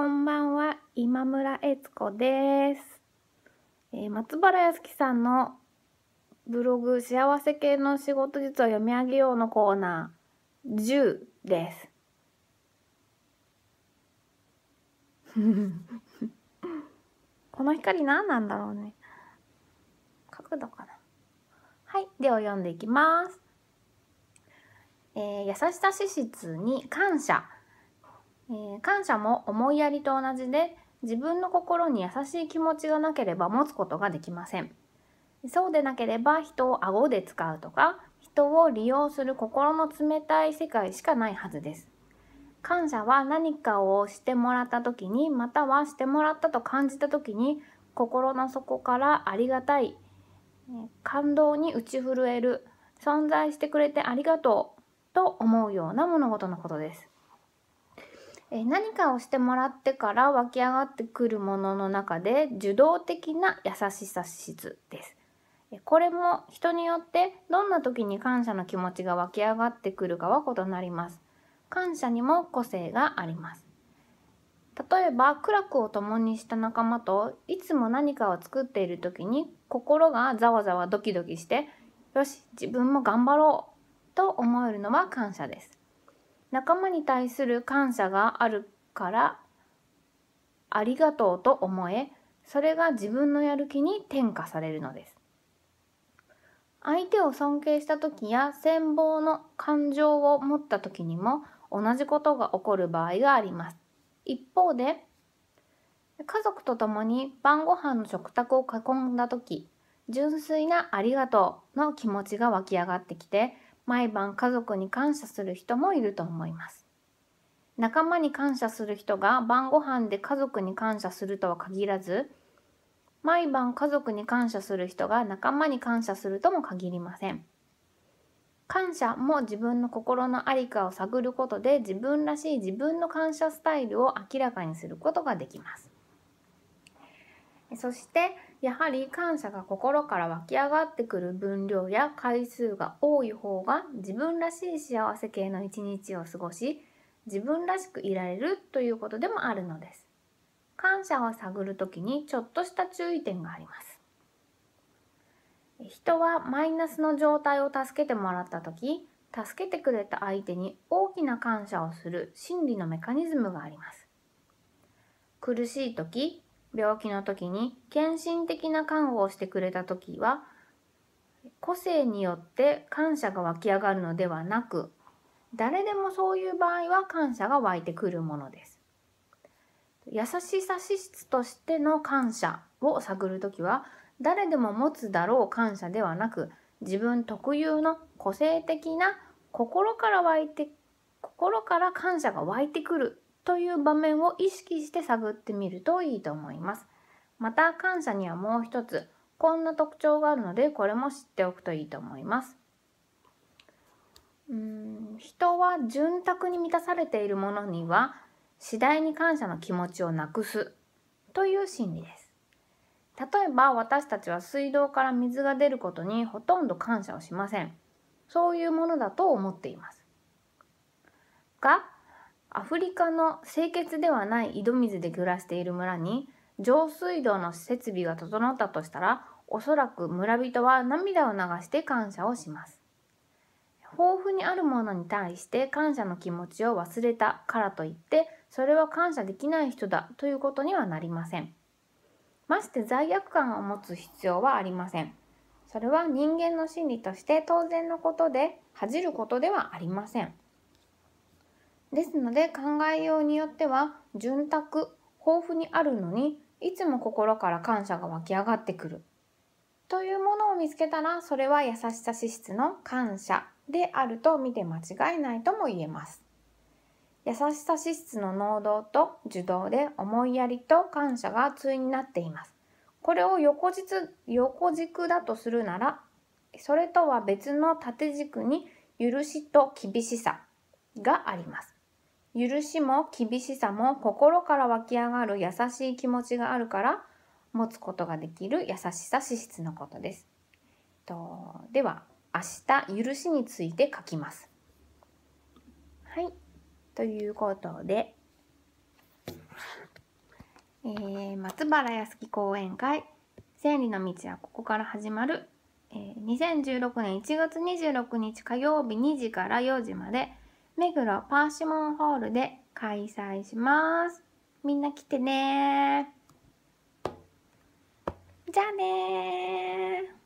こんばんは、今村悦子です。えー、松原康樹さんのブログ幸せ系の仕事術を読み上げようのコーナー10です。この光何なんだろうね。角度かな。はい、では読んでいきます。えー、優しさ資質に感謝。えー、感謝も思いやりと同じで自分の心に優しい気持ちがなければ持つことができませんそうでなければ人を顎で使うとか人を利用する心の冷たい世界しかないはずです感謝は何かをしてもらった時にまたはしてもらったと感じた時に心の底からありがたい感動に打ち震える存在してくれてありがとうと思うような物事のことですえ何かをしてもらってから湧き上がってくるものの中で受動的な優しさ質です。これも人によってどんな時に感謝の気持ちが湧き上がってくるかは異なります。感謝にも個性があります。例えば苦楽を共にした仲間といつも何かを作っている時に心がざわざわドキドキしてよし自分も頑張ろうと思えるのは感謝です。仲間に対する感謝があるからありがとうと思えそれが自分のやる気に転化されるのです相手を尊敬した時や羨望の感情を持った時にも同じことが起こる場合があります一方で家族と共に晩ご飯の食卓を囲んだ時純粋な「ありがとう」の気持ちが湧き上がってきて毎晩家族に感謝する人もいると思います。仲間に感謝する人が晩ご飯で家族に感謝するとは限らず、毎晩家族に感謝する人が仲間に感謝するとも限りません。感謝も自分の心の在りかを探ることで自分らしい自分の感謝スタイルを明らかにすることができます。そしてやはり感謝が心から湧き上がってくる分量や回数が多い方が自分らしい幸せ系の一日を過ごし自分らしくいられるということでもあるのです感謝を探る時にちょっとした注意点があります人はマイナスの状態を助けてもらった時助けてくれた相手に大きな感謝をする心理のメカニズムがあります苦しい時病気の時に献身的な看護をしてくれた時は個性によって感謝が湧き上がるのではなく誰でもそういう場合は感謝が湧いてくるものです。優しさ資質としての感謝を探る時は誰でも持つだろう感謝ではなく自分特有の個性的な心から湧いて心から感謝が湧いてくるという場面を意識して探ってみるといいと思います。また感謝にはもう一つこんな特徴があるのでこれも知っておくといいと思います。うん人は潤沢に満たされているものには次第に感謝の気持ちをなくすという心理です。例えば私たちは水道から水が出ることにほとんど感謝をしません。そういうものだと思っています。がアフリカの清潔ではない井戸水で暮らしている村に上水道の設備が整ったとしたらおそらく村人は涙を流して感謝をします豊富にあるものに対して感謝の気持ちを忘れたからといってそれは感謝できない人だということにはなりませんまして罪悪感を持つ必要はありませんそれは人間の心理として当然のことで恥じることではありませんですので考えようによっては潤沢豊富にあるのにいつも心から感謝が湧き上がってくるというものを見つけたらそれは優しさ資質の感謝であると見て間違いないとも言えます。優しさ資質の能動と受動で思いやりと感謝が対になっています。これを横横軸だとするならそれとは別の縦軸に許しと厳しさがあります。許しも厳しさも心から湧き上がる優しい気持ちがあるから持つことができる優しさ資質のことです。とでは明日許しについて書きます。はい。ということで、えー、松原康樹講演会「千里の道はここから始まる」えー、2016年1月26日火曜日2時から4時まで「目黒パーシモンホールで開催します。みんな来てねじゃあね